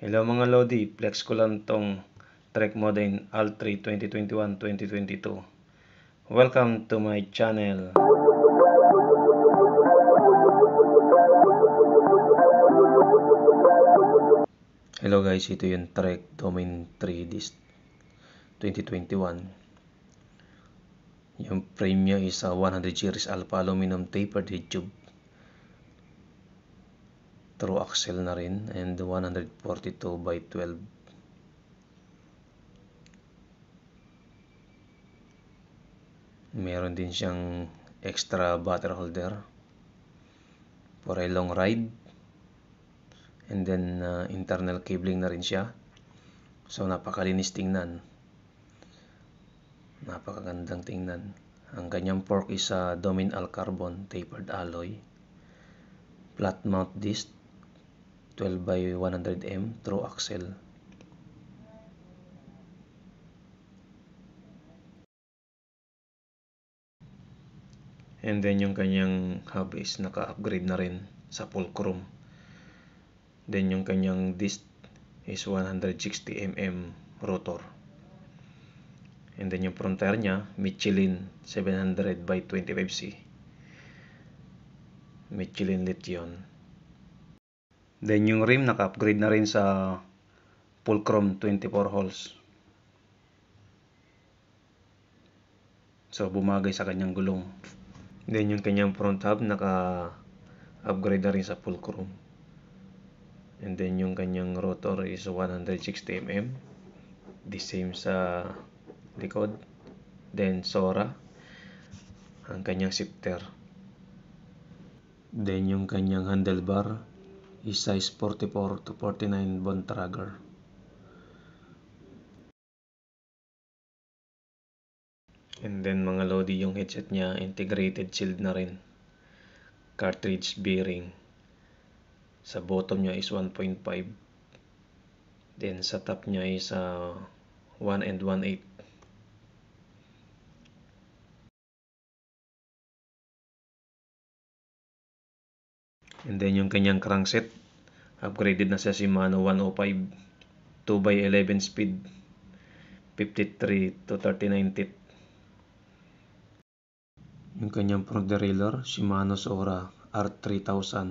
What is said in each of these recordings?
Hello mga Lodi, flex ko lang tong Trek Modern Alt3 2021-2022. Welcome to my channel. Hello guys, ito yung Trek Domain 3 Disc 2021. Yung frame niya is a 100 series alpha aluminum tapered head tube through axle na rin and 142 by 12 meron din siyang extra battery holder for a long ride and then uh, internal cabling na rin siya so napakalinis tingnan napakagandang tingnan ang kanyang fork is uh, al carbon tapered alloy flat mount disc 12 by 100M through axle. And then yung kanyang hub is naka-upgrade na rin sa full chrome. Then yung kanyang disc is 160mm rotor. And then yung front niya, Michelin 700 by 25C. Michelin Lithium. Then yung rim naka-upgrade na rin sa full chrome 24 holes. So bumagay sa kanyang gulong. Then yung kanyang front hub naka-upgrade na rin sa full chrome. And then yung kanyang rotor is 160mm. The same sa likod. Then Sora. Ang kanyang shifter. Then yung kanyang handlebar is size 44 to 49 Bontrager. And then mga lodi yung headset niya integrated shield na rin. Cartridge bearing. Sa bottom niya is 1.5. Then sa top niya is uh, 1 and 1.8. And then yung kanyang crankset, upgraded na sa Shimano 105 2x11 speed 53 to 39 teeth. Yung kanyang front derailleur, Shimano Sora R3000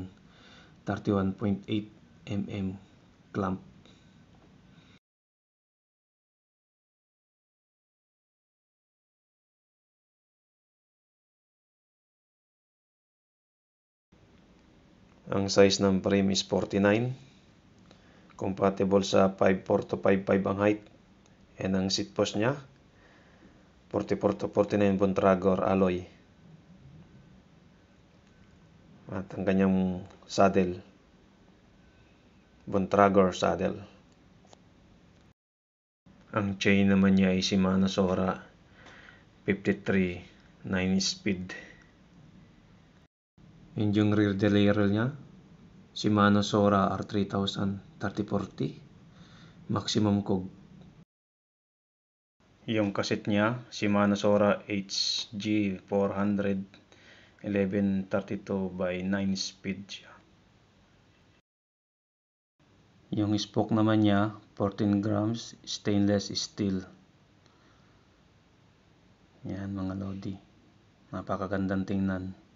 31.8 mm clamp. Ang size ng frame is 49. Compatible sa 5'4 to 5'5 ang height. And ang seat post niya, 44 to 49 Bontragor alloy. At ang kanyang saddle, Bontragor saddle. Ang chain naman niya ay Shimano Sora 53 9 speed. And yung rear derailleur niya, Shimano Sora R3000 3040. Maximum kog. Yung kaset niya, Shimano Sora HG 400 1132 by 9 speed siya. Yung spoke naman niya, 14 grams stainless steel. Yan mga lodi. Napakagandang tingnan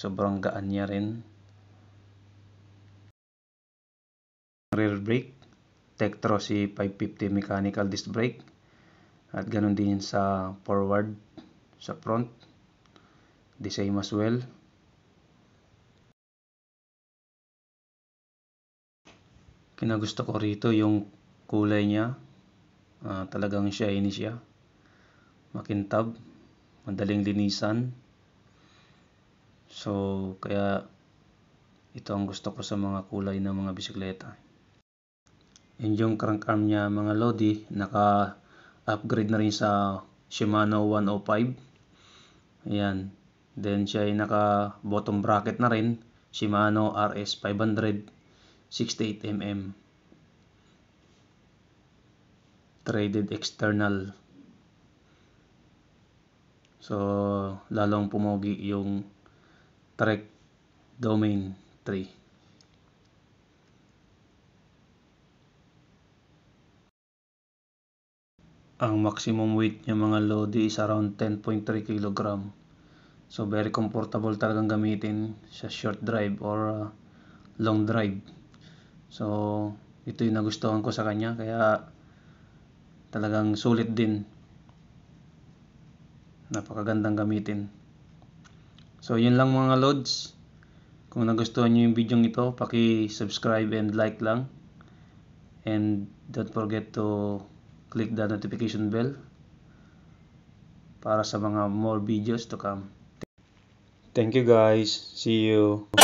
sobrang gaan niya rin rear brake Tektro si 550 mechanical disc brake at ganun din sa forward sa front the same as well kinagusto ko rito yung kulay niya uh, talagang shiny siya makintab madaling linisan So, kaya ito ang gusto ko sa mga kulay ng mga bisikleta. And yung crank arm niya mga Lodi, naka-upgrade na rin sa Shimano 105. Ayan. Then siya ay naka-bottom bracket na rin, Shimano RS 500 68mm. Traded external. So, lalong pumogi yung track domain 3. Ang maximum weight niya mga lodi is around 10.3 kg. So very comfortable talagang gamitin sa short drive or uh, long drive. So ito yung nagustuhan ko sa kanya kaya talagang sulit din napakagandang gamitin So, yun lang mga lods. Kung nagustuhan nyo yung video ito, paki-subscribe and like lang. And don't forget to click the notification bell para sa mga more videos to come. Thank you guys. See you.